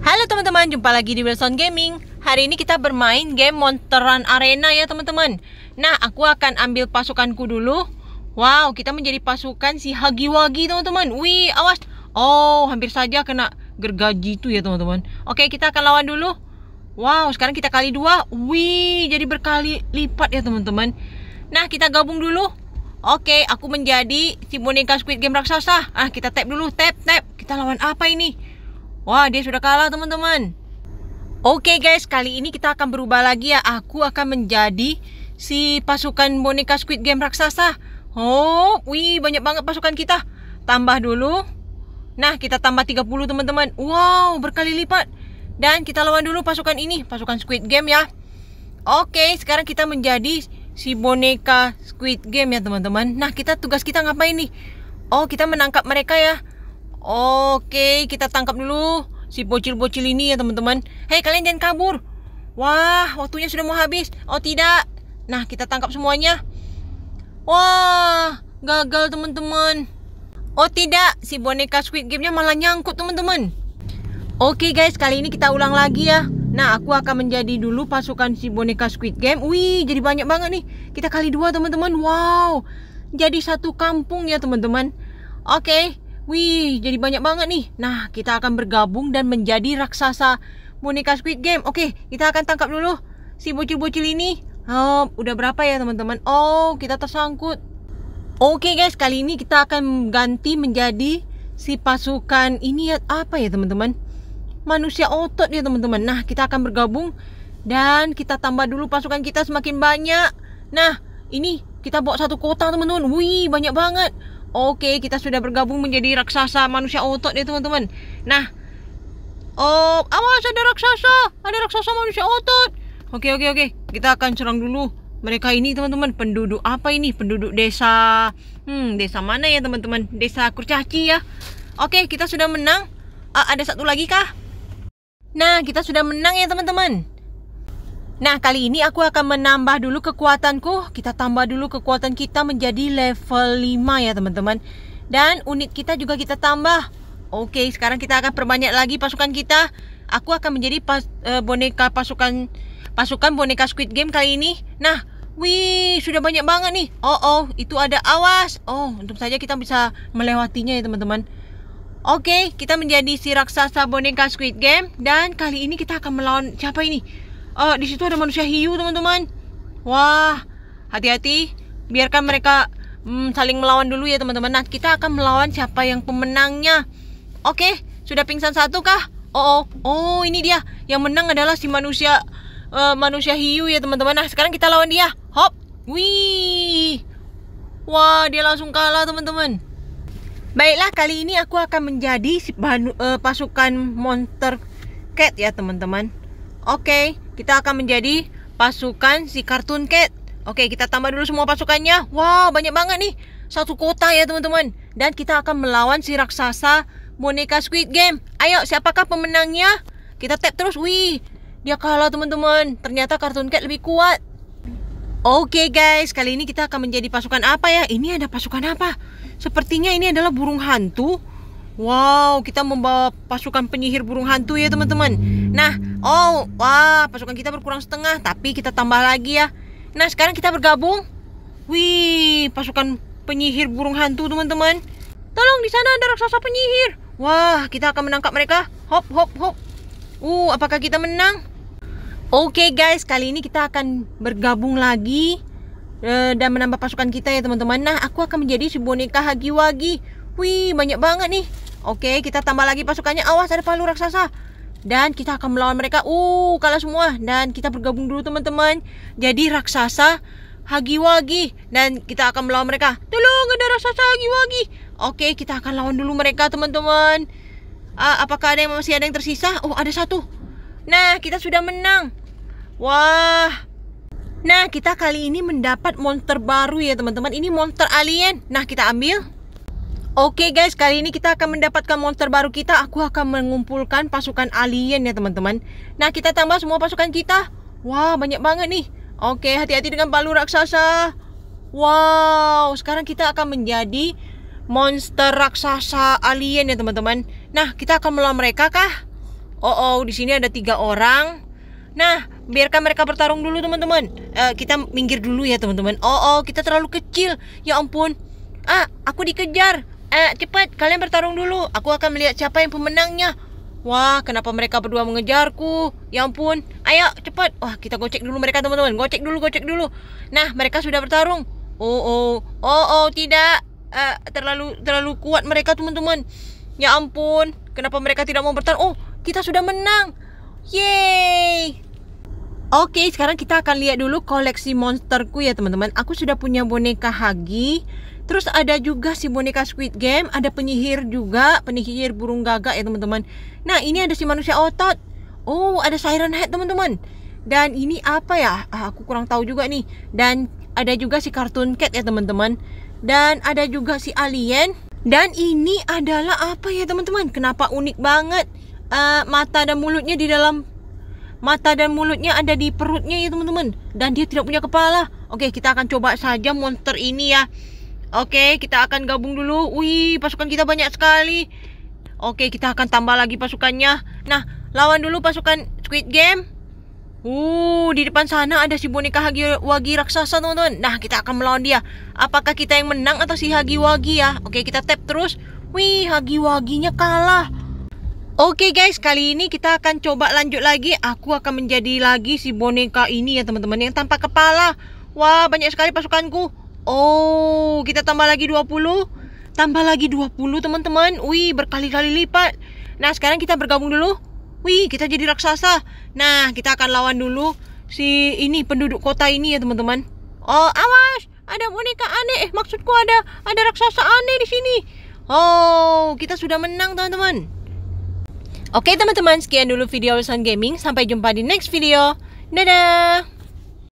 Halo teman-teman, jumpa lagi di Wilson Gaming Hari ini kita bermain game Monster Run Arena ya teman-teman Nah, aku akan ambil pasukanku dulu Wow, kita menjadi pasukan si Wagi teman-teman Wih, awas Oh, hampir saja kena gergaji itu ya teman-teman Oke, kita akan lawan dulu Wow, sekarang kita kali dua Wih, jadi berkali lipat ya teman-teman Nah, kita gabung dulu Oke, aku menjadi si boneka Squid Game Raksasa Ah, kita tap dulu, tap, tap Kita lawan apa ini? Wah, dia sudah kalah teman-teman. Oke okay, guys, kali ini kita akan berubah lagi ya. Aku akan menjadi si pasukan boneka Squid Game raksasa. Oh, wih banyak banget pasukan kita. Tambah dulu. Nah, kita tambah 30 teman-teman. Wow, berkali lipat. Dan kita lawan dulu pasukan ini, pasukan Squid Game ya. Oke, okay, sekarang kita menjadi si boneka Squid Game ya teman-teman. Nah, kita tugas kita ngapain nih? Oh, kita menangkap mereka ya. Oke, kita tangkap dulu si bocil-bocil ini ya teman-teman. Hei, kalian jangan kabur. Wah, waktunya sudah mau habis. Oh tidak. Nah, kita tangkap semuanya. Wah, gagal teman-teman. Oh tidak, si boneka Squid Game-nya malah nyangkut teman-teman. Oke guys, kali ini kita ulang lagi ya. Nah, aku akan menjadi dulu pasukan si boneka Squid Game. Wih, jadi banyak banget nih. Kita kali dua teman-teman. Wow, jadi satu kampung ya teman-teman. Oke. Okay. Wih, jadi banyak banget nih. Nah, kita akan bergabung dan menjadi raksasa boneka Squid Game. Oke, kita akan tangkap dulu si bocil-bocil ini. Oh, udah berapa ya teman-teman? Oh, kita tersangkut. Oke guys, kali ini kita akan ganti menjadi si pasukan ini ya apa ya teman-teman? Manusia otot ya teman-teman. Nah, kita akan bergabung dan kita tambah dulu pasukan kita semakin banyak. Nah, ini kita bawa satu kota teman-teman. Wih, banyak banget. Oke, kita sudah bergabung menjadi raksasa manusia otot ya teman-teman. Nah, oh, awas ada raksasa, ada raksasa manusia otot. Oke, oke, oke. Kita akan serang dulu mereka ini teman-teman. Penduduk apa ini? Penduduk desa, hmm, desa mana ya teman-teman? Desa Kurcaci ya. Oke, kita sudah menang. Uh, ada satu lagi kah? Nah, kita sudah menang ya teman-teman. Nah, kali ini aku akan menambah dulu kekuatanku. Kita tambah dulu kekuatan kita menjadi level 5 ya, teman-teman. Dan unit kita juga kita tambah. Oke, sekarang kita akan perbanyak lagi pasukan kita. Aku akan menjadi pas, e, boneka pasukan pasukan boneka Squid Game kali ini. Nah, wih, sudah banyak banget nih. Oh, oh, itu ada awas. Oh, untung saja kita bisa melewatinya ya, teman-teman. Oke, kita menjadi si raksasa boneka Squid Game dan kali ini kita akan melawan siapa ini? Oh, di situ ada manusia hiu, teman-teman. Wah, hati-hati. Biarkan mereka hmm, saling melawan dulu ya, teman-teman. Nah, kita akan melawan siapa yang pemenangnya. Oke, sudah pingsan satu kah? Oh, oh, oh, ini dia. Yang menang adalah si manusia uh, manusia hiu ya, teman-teman. Nah, sekarang kita lawan dia. Hop. Wih. Wah, dia langsung kalah, teman-teman. Baiklah, kali ini aku akan menjadi si uh, pasukan monster cat ya, teman-teman. Oke. Okay. Kita akan menjadi pasukan si kartun Cat. Oke, kita tambah dulu semua pasukannya. Wow, banyak banget nih. Satu kota ya, teman-teman. Dan kita akan melawan si raksasa boneka Squid Game. Ayo, siapakah pemenangnya? Kita tap terus. Wih, dia kalah, teman-teman. Ternyata kartun Cat lebih kuat. Oke guys, kali ini kita akan menjadi pasukan apa ya? Ini ada pasukan apa? Sepertinya ini adalah burung hantu. Wow, kita membawa pasukan penyihir burung hantu ya teman-teman. Nah, oh, wah, pasukan kita berkurang setengah, tapi kita tambah lagi ya. Nah, sekarang kita bergabung. Wih, pasukan penyihir burung hantu, teman-teman. Tolong di sana ada raksasa penyihir. Wah, kita akan menangkap mereka. Hop, hop, hop. Uh, apakah kita menang? Oke okay, guys, kali ini kita akan bergabung lagi uh, dan menambah pasukan kita ya teman-teman. Nah, aku akan menjadi si boneka hagi-wagi. Wih, banyak banget nih. Oke, okay, kita tambah lagi pasukannya. Awas ada palu raksasa dan kita akan melawan mereka. Uh, kalah semua dan kita bergabung dulu teman-teman. Jadi raksasa Hagiwagi dan kita akan melawan mereka. Tolong ada raksasa Hagiwagi. Oke, kita akan lawan dulu mereka teman-teman. Uh, apakah ada yang masih ada yang tersisa? Oh, ada satu. Nah, kita sudah menang. Wah. Nah, kita kali ini mendapat monster baru ya teman-teman. Ini monster alien. Nah, kita ambil. Oke okay guys, kali ini kita akan mendapatkan monster baru kita. Aku akan mengumpulkan pasukan alien ya teman-teman. Nah, kita tambah semua pasukan kita. Wah, banyak banget nih. Oke, okay, hati-hati dengan palu raksasa. Wow, sekarang kita akan menjadi monster raksasa alien ya teman-teman. Nah, kita akan melawan mereka kah? Oh, oh, di sini ada tiga orang. Nah, biarkan mereka bertarung dulu teman-teman. Uh, kita minggir dulu ya teman-teman. Oh, oh, kita terlalu kecil. Ya ampun. Ah, aku dikejar eh, cepat kalian bertarung dulu. Aku akan melihat siapa yang pemenangnya. Wah, kenapa mereka berdua mengejarku? Ya ampun. Ayo, cepat. Wah, kita gocek dulu mereka, teman-teman. Gocek dulu, gocek dulu. Nah, mereka sudah bertarung. Oh, oh. Oh, oh, tidak. Uh, terlalu terlalu kuat mereka, teman-teman. Ya ampun. Kenapa mereka tidak mau bertarung? Oh, kita sudah menang. Yeay. Oke, sekarang kita akan lihat dulu koleksi monsterku ya teman-teman. Aku sudah punya boneka Hagi. Terus ada juga si boneka Squid Game, ada penyihir juga, penyihir burung gagak ya teman-teman. Nah, ini ada si manusia otot. Oh, ada Siren Head teman-teman. Dan ini apa ya? Ah, aku kurang tahu juga nih. Dan ada juga si kartun Cat ya teman-teman. Dan ada juga si Alien. Dan ini adalah apa ya teman-teman? Kenapa unik banget? Uh, mata dan mulutnya di dalam mata dan mulutnya ada di perutnya ya teman-teman dan dia tidak punya kepala oke kita akan coba saja monster ini ya oke kita akan gabung dulu wih pasukan kita banyak sekali oke kita akan tambah lagi pasukannya nah lawan dulu pasukan squid game Uh, di depan sana ada si boneka Hagi Wagi raksasa teman-teman. Nah, kita akan melawan dia. Apakah kita yang menang atau si Hagi Wagi ya? Oke, kita tap terus. Wih, Hagi Waginya kalah. Oke okay guys, kali ini kita akan coba lanjut lagi. Aku akan menjadi lagi si boneka ini ya teman-teman yang tanpa kepala. Wah, banyak sekali pasukanku. Oh, kita tambah lagi 20. Tambah lagi 20 teman-teman. Wih, berkali-kali lipat. Nah, sekarang kita bergabung dulu. Wih, kita jadi raksasa. Nah, kita akan lawan dulu si ini penduduk kota ini ya teman-teman. Oh, awas. Ada boneka aneh. Eh, maksudku ada ada raksasa aneh di sini. Oh, kita sudah menang teman-teman. Oke teman-teman, sekian dulu video Wilson Gaming. Sampai jumpa di next video. Dadah!